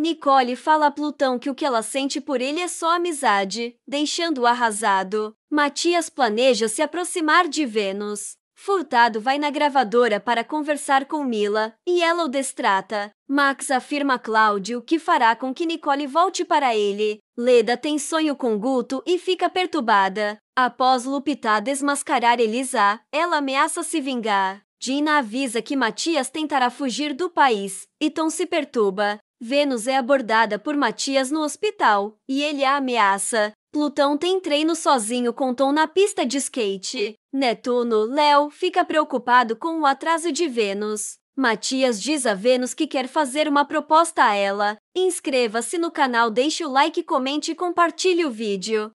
Nicole fala a Plutão que o que ela sente por ele é só amizade, deixando-o arrasado. Matias planeja se aproximar de Vênus. Furtado vai na gravadora para conversar com Mila e ela o destrata. Max afirma a Cláudio que fará com que Nicole volte para ele. Leda tem sonho com Guto e fica perturbada. Após Lupita desmascarar Elisa, ela ameaça se vingar. Dina avisa que Matias tentará fugir do país, e Tom se perturba. Vênus é abordada por Matias no hospital e ele a ameaça. Plutão tem treino sozinho com Tom na pista de skate. Netuno, Léo, fica preocupado com o atraso de Vênus. Matias diz a Vênus que quer fazer uma proposta a ela. Inscreva-se no canal, deixe o like, comente e compartilhe o vídeo.